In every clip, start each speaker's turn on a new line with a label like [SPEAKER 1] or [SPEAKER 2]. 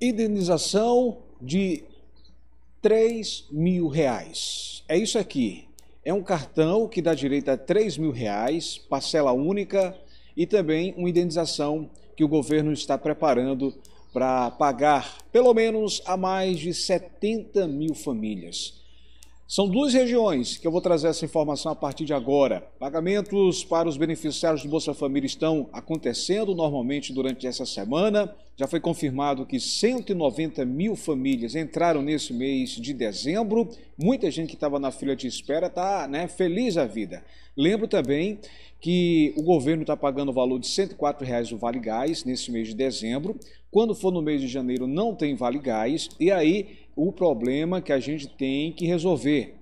[SPEAKER 1] indenização de 3 mil reais. É isso aqui. É um cartão que dá direito a 3 mil reais, parcela única e também uma indenização que o governo está preparando para pagar pelo menos a mais de 70 mil famílias. São duas regiões que eu vou trazer essa informação a partir de agora. Pagamentos para os beneficiários do Bolsa Família estão acontecendo normalmente durante essa semana. Já foi confirmado que 190 mil famílias entraram nesse mês de dezembro. Muita gente que estava na fila de espera está né, feliz a vida. Lembro também que o governo está pagando o valor de R$ 104 reais o Vale Gás nesse mês de dezembro. Quando for no mês de janeiro, não tem Vale Gás. E aí o problema que a gente tem que resolver.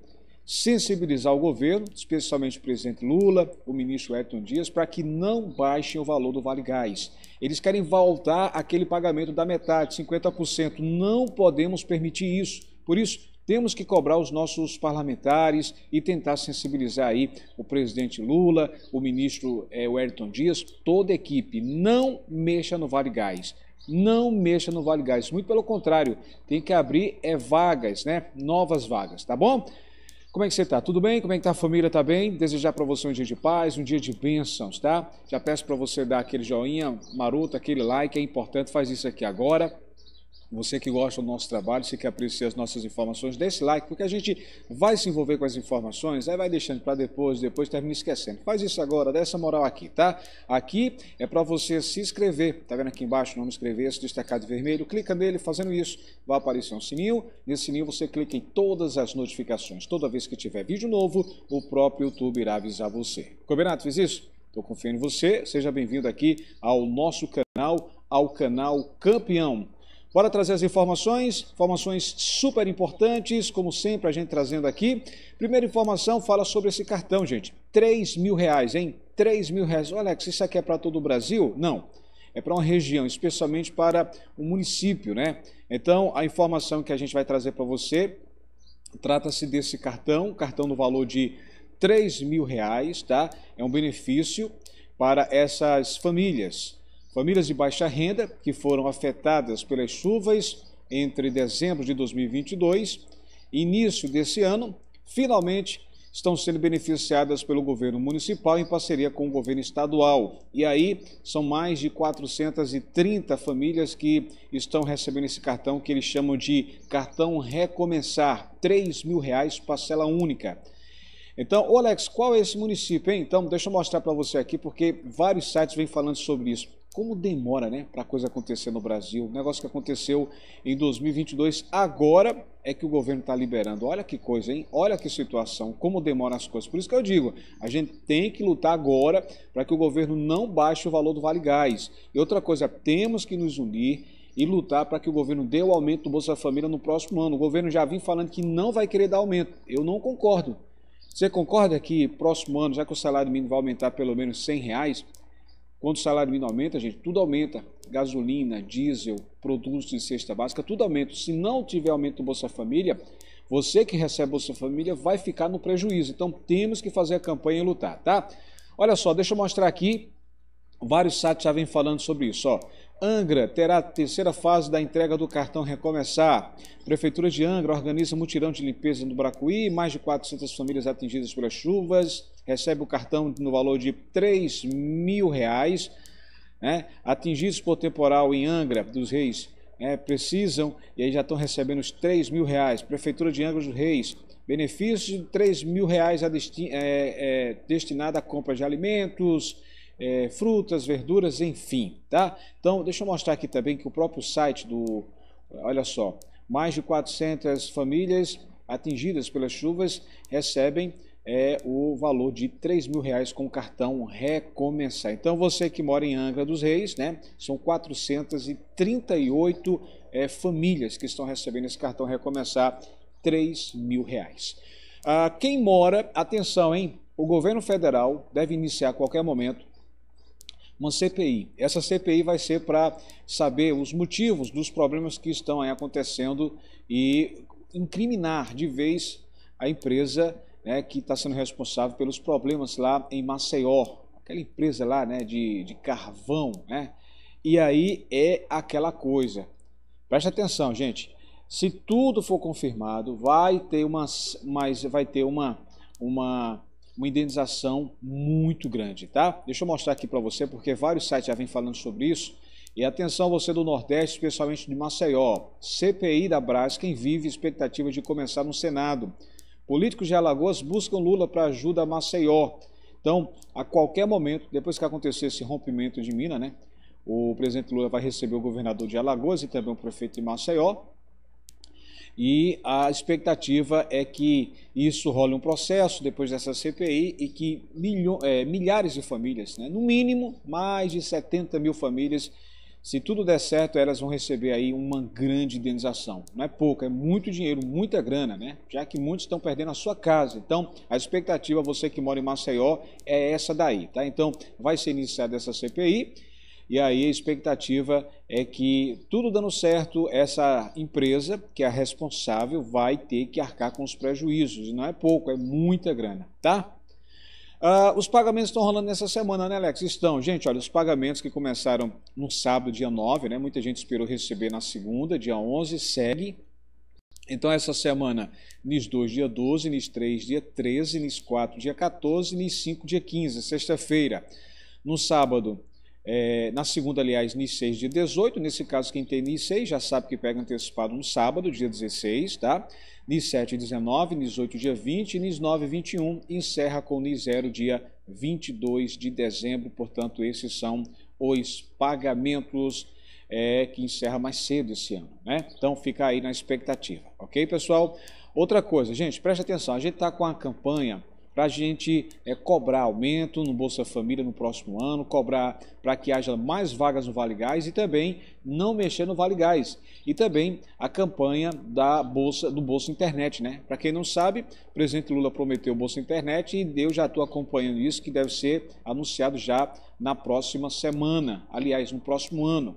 [SPEAKER 1] Sensibilizar o governo, especialmente o presidente Lula, o ministro Edson Dias, para que não baixem o valor do Vale Gás. Eles querem voltar aquele pagamento da metade, 50%. Não podemos permitir isso. Por isso, temos que cobrar os nossos parlamentares e tentar sensibilizar aí o presidente Lula, o ministro é, Wellington Dias, toda a equipe. Não mexa no Vale Gás não mexa no Vale Gás. Muito pelo contrário, tem que abrir é vagas, né? Novas vagas, tá bom? Como é que você tá? Tudo bem? Como é que tá a família? Tá bem? Desejar para você um dia de paz, um dia de bênçãos, tá? Já peço para você dar aquele joinha maroto, aquele like, é importante, faz isso aqui agora. Você que gosta do nosso trabalho, você que aprecia as nossas informações, desse like, porque a gente vai se envolver com as informações, aí vai deixando para depois, depois termina esquecendo. Faz isso agora, dessa moral aqui, tá? Aqui é para você se inscrever, tá vendo aqui embaixo o nome inscrever-se, destacado de vermelho, clica nele, fazendo isso, vai aparecer um sininho, nesse sininho você clica em todas as notificações. Toda vez que tiver vídeo novo, o próprio YouTube irá avisar você. Combinado? Fiz isso? Estou confiando em você, seja bem-vindo aqui ao nosso canal, ao canal Campeão Bora trazer as informações, informações super importantes, como sempre a gente trazendo aqui. Primeira informação fala sobre esse cartão, gente. 3 mil reais, hein? 3 mil reais. Olha, Alex, isso aqui é para todo o Brasil? Não. É para uma região, especialmente para o um município, né? Então, a informação que a gente vai trazer para você trata-se desse cartão, cartão no valor de 3 mil reais, tá? É um benefício para essas famílias Famílias de baixa renda que foram afetadas pelas chuvas entre dezembro de 2022 e início desse ano, finalmente estão sendo beneficiadas pelo governo municipal em parceria com o governo estadual. E aí são mais de 430 famílias que estão recebendo esse cartão que eles chamam de cartão recomeçar, 3 mil reais parcela única. Então, Alex, qual é esse município, hein? Então, deixa eu mostrar para você aqui, porque vários sites vêm falando sobre isso como demora, né, para a coisa acontecer no Brasil. O negócio que aconteceu em 2022, agora é que o governo está liberando. Olha que coisa, hein? Olha que situação, como demoram as coisas. Por isso que eu digo, a gente tem que lutar agora para que o governo não baixe o valor do Vale Gás. E outra coisa, temos que nos unir e lutar para que o governo dê o aumento do Bolsa Família no próximo ano. O governo já vem falando que não vai querer dar aumento. Eu não concordo. Você concorda que próximo ano, já que o salário mínimo vai aumentar pelo menos 100 reais, quando o salário mínimo aumenta, gente, tudo aumenta. Gasolina, diesel, produtos de cesta básica, tudo aumenta. Se não tiver aumento do Bolsa Família, você que recebe Bolsa Família vai ficar no prejuízo. Então temos que fazer a campanha e lutar, tá? Olha só, deixa eu mostrar aqui. Vários sites já vêm falando sobre isso. Ó. Angra terá a terceira fase da entrega do cartão recomeçar. Prefeitura de Angra organiza um mutirão de limpeza no Bracuí. Mais de 400 famílias atingidas pelas chuvas recebe o cartão no valor de 3 mil reais. Né? Atingidos por temporal em Angra dos Reis né? precisam e aí já estão recebendo os 3 mil reais. Prefeitura de Angra dos Reis benefício de 3 mil reais é, é, destinado à compra de alimentos é, frutas, verduras, enfim, tá? Então, deixa eu mostrar aqui também que o próprio site do, olha só, mais de 400 famílias atingidas pelas chuvas recebem é, o valor de 3 mil reais com o cartão Recomeçar. Então, você que mora em Angra dos Reis, né, são 438 é, famílias que estão recebendo esse cartão Recomeçar, 3 mil reais. Ah, quem mora, atenção, hein? O governo federal deve iniciar a qualquer momento uma CPI. Essa CPI vai ser para saber os motivos dos problemas que estão aí acontecendo e incriminar de vez a empresa né, que está sendo responsável pelos problemas lá em Maceió, aquela empresa lá né, de, de carvão. Né? E aí é aquela coisa. Preste atenção, gente. Se tudo for confirmado, vai ter uma, mas vai ter uma, uma uma indenização muito grande, tá? Deixa eu mostrar aqui para você, porque vários sites já vêm falando sobre isso. E atenção você do Nordeste, especialmente de Maceió. CPI da quem vive expectativa de começar no Senado. Políticos de Alagoas buscam Lula para ajuda a Maceió. Então, a qualquer momento, depois que acontecer esse rompimento de mina, né? O presidente Lula vai receber o governador de Alagoas e também o prefeito de Maceió e a expectativa é que isso role um processo depois dessa CPI e que milho, é, milhares de famílias, né, no mínimo mais de 70 mil famílias, se tudo der certo, elas vão receber aí uma grande indenização. Não é pouco, é muito dinheiro, muita grana, né? Já que muitos estão perdendo a sua casa. Então, a expectativa, você que mora em Maceió, é essa daí, tá? Então, vai ser iniciada essa CPI e aí a expectativa é que, tudo dando certo, essa empresa, que é a responsável, vai ter que arcar com os prejuízos. E não é pouco, é muita grana, tá? Uh, os pagamentos estão rolando nessa semana, né, Alex? Estão. Gente, olha, os pagamentos que começaram no sábado, dia 9, né? Muita gente esperou receber na segunda, dia 11, segue. Então, essa semana, NIS 2, dia 12, NIS 3, dia 13, NIS 4, dia 14, NIS 5, dia 15, sexta-feira. No sábado, é, na segunda, aliás, NIS 6, dia 18. Nesse caso, quem tem NIS 6 já sabe que pega antecipado no sábado, dia 16, tá? NIS 7, 19, NIS 8, dia 20, NIS 9, 21 encerra com NIS 0, dia 22 de dezembro. Portanto, esses são os pagamentos é, que encerra mais cedo esse ano, né? Então, fica aí na expectativa, ok, pessoal? Outra coisa, gente, preste atenção, a gente está com a campanha para a gente é, cobrar aumento no Bolsa Família no próximo ano, cobrar para que haja mais vagas no Vale Gás e também não mexer no Vale Gás. E também a campanha da Bolsa, do Bolsa Internet, né? Para quem não sabe, o presidente Lula prometeu o Bolsa Internet e eu já estou acompanhando isso, que deve ser anunciado já na próxima semana, aliás, no próximo ano.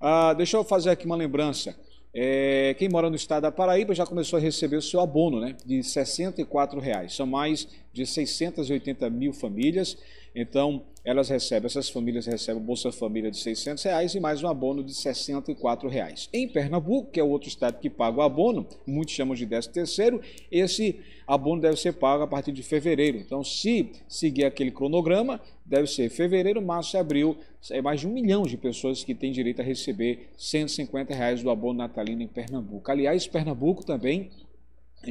[SPEAKER 1] Ah, deixa eu fazer aqui uma lembrança. É, quem mora no estado da Paraíba já começou a receber o seu abono né, de R$ 64,00. São mais de 680 mil famílias. Então, elas recebem, essas famílias recebem o Bolsa Família de 600 reais e mais um abono de 64 reais. Em Pernambuco, que é o outro estado que paga o abono, muitos chamam de 13 terceiro, esse abono deve ser pago a partir de fevereiro. Então, se seguir aquele cronograma, deve ser fevereiro, março e abril, é mais de um milhão de pessoas que têm direito a receber 150 reais do abono natalino em Pernambuco. Aliás, Pernambuco também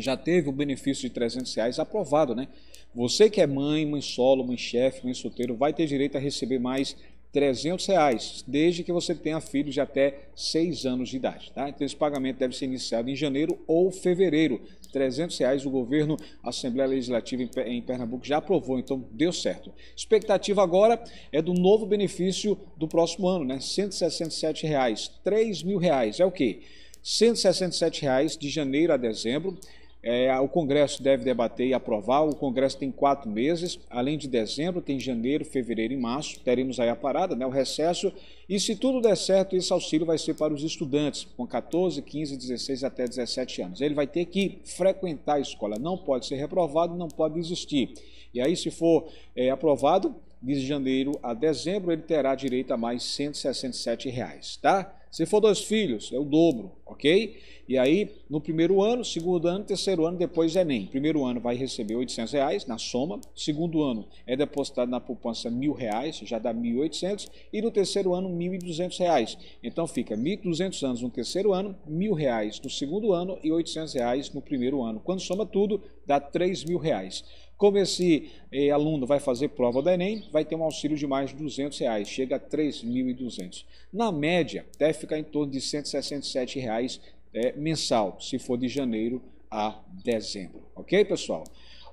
[SPEAKER 1] já teve o benefício de 300 reais aprovado, né? Você que é mãe, mãe solo, mãe chefe, mãe solteiro, vai ter direito a receber mais 300 reais, desde que você tenha filhos de até 6 anos de idade. Tá? Então, esse pagamento deve ser iniciado em janeiro ou fevereiro. 300 reais o governo, a Assembleia Legislativa em Pernambuco já aprovou, então deu certo. Expectativa agora é do novo benefício do próximo ano, né? R$ 167, reais, 3 mil reais. É o quê? R$ 167 reais de janeiro a dezembro é, o Congresso deve debater e aprovar. O Congresso tem quatro meses, além de dezembro, tem janeiro, fevereiro e março. Teremos aí a parada, né, o recesso. E se tudo der certo, esse auxílio vai ser para os estudantes com 14, 15, 16 até 17 anos. Ele vai ter que frequentar a escola, não pode ser reprovado, não pode existir. E aí, se for é, aprovado, de janeiro a dezembro, ele terá direito a mais R$ 167, reais, tá? Se for dois filhos, é o dobro, ok? E aí, no primeiro ano, segundo ano, terceiro ano, depois Enem. Primeiro ano vai receber R$ 800 reais na soma. Segundo ano é depositado na poupança R$ reais, já dá R$ 1.800. E no terceiro ano, R$ 1.200. Então fica R$ 1.200 no terceiro ano, R$ reais no segundo ano e R$ 800 reais no primeiro ano. Quando soma tudo, dá R$ 3.000. Como esse eh, aluno vai fazer prova do Enem, vai ter um auxílio de mais de 200 reais, chega a 3.200. Na média, deve ficar em torno de 167 reais eh, mensal, se for de janeiro a dezembro. Ok, pessoal?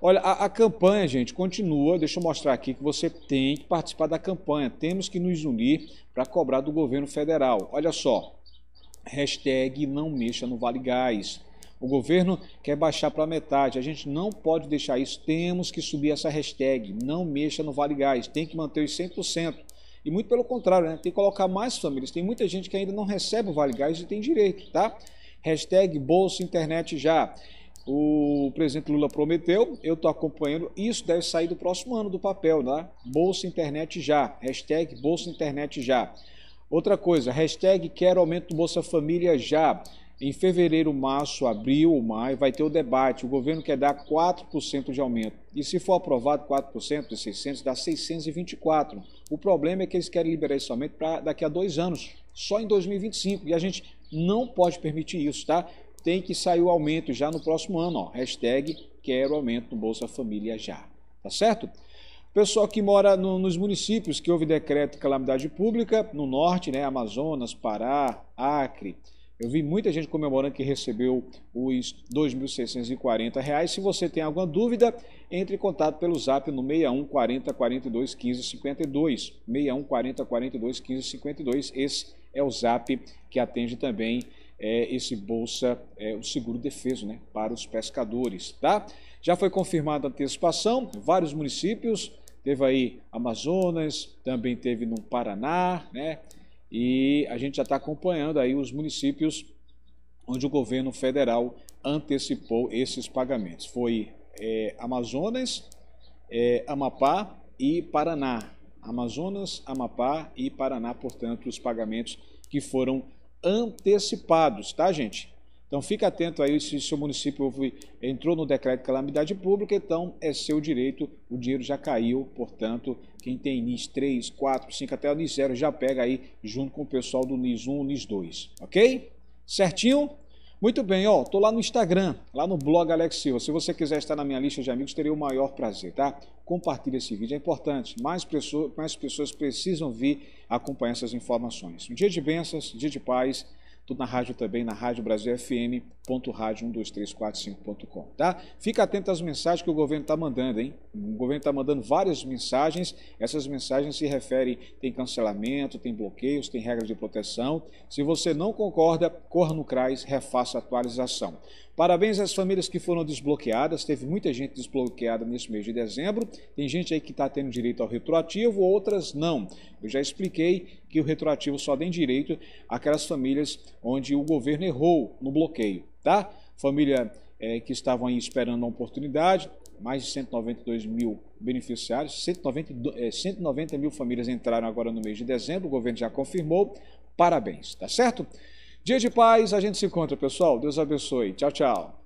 [SPEAKER 1] Olha, a, a, campanha, gente, continua. Deixa eu mostrar aqui que você tem que participar da campanha. Temos que nos unir para cobrar do governo federal. Olha só, hashtag não mexa no Vale Gás. O governo quer baixar para metade. A gente não pode deixar isso. Temos que subir essa hashtag. Não mexa no Vale Gás. Tem que manter os 100%. E muito pelo contrário, né? tem que colocar mais famílias. Tem muita gente que ainda não recebe o Vale Gás e tem direito, tá? Hashtag Bolsa Internet já. O presidente Lula prometeu, eu estou acompanhando, isso deve sair do próximo ano do papel, né? Bolsa Internet já. Hashtag Bolsa Internet já. Outra coisa, hashtag quero aumento do Bolsa Família já. Em fevereiro, março, abril ou maio vai ter o debate. O governo quer dar 4% de aumento. E se for aprovado 4% de 600, dá 624. O problema é que eles querem liberar esse aumento para daqui a dois anos, só em 2025. E a gente não pode permitir isso, tá? Tem que sair o aumento já no próximo ano. Ó. Hashtag quero aumento no Bolsa Família já. Tá certo? Pessoal que mora no, nos municípios que houve decreto de calamidade pública, no norte, né? Amazonas, Pará, Acre eu vi muita gente comemorando que recebeu os R$ 2.640. Se você tem alguma dúvida, entre em contato pelo zap no 61 40 42 15 52. 61 40 42 15 52. Esse é o zap que atende também é, esse bolsa, é, o seguro defeso né, para os pescadores. Tá? Já foi confirmada a antecipação, vários municípios, teve aí Amazonas, também teve no Paraná, né? e a gente já está acompanhando aí os municípios onde o governo federal antecipou esses pagamentos. Foi é, Amazonas, é, Amapá e Paraná. Amazonas, Amapá e Paraná, portanto, os pagamentos que foram antecipados, tá, gente? Então fica atento aí se seu município entrou no decreto de calamidade pública, então é seu direito, o dinheiro já caiu, portanto, quem tem NIS 3, 4, 5 até o NIS 0 já pega aí junto com o pessoal do NIS 1, NIS 2, ok? Certinho? Muito bem, ó, tô lá no Instagram, lá no blog Alex Silva. Se você quiser estar na minha lista de amigos, teria o maior prazer, tá? Compartilhe esse vídeo, é importante. Mais pessoas, mais pessoas precisam vir acompanhar essas informações. Um dia de bênçãos, um dia de paz tudo na rádio também, na Rádio Brasil FM www.radio12345.com, tá? Fica atento às mensagens que o governo está mandando, hein? O governo está mandando várias mensagens. Essas mensagens se referem, tem cancelamento, tem bloqueios, tem regras de proteção. Se você não concorda, corra no CRAS, refaça a atualização. Parabéns às famílias que foram desbloqueadas. Teve muita gente desbloqueada nesse mês de dezembro. Tem gente aí que está tendo direito ao retroativo, outras não. Eu já expliquei que o retroativo só tem direito àquelas famílias onde o governo errou no bloqueio tá? Família é, que estavam aí esperando a oportunidade, mais de 192 mil beneficiários, é, 190 mil famílias entraram agora no mês de dezembro, o governo já confirmou, parabéns, tá certo? Dia de paz, a gente se encontra, pessoal. Deus abençoe. Tchau, tchau.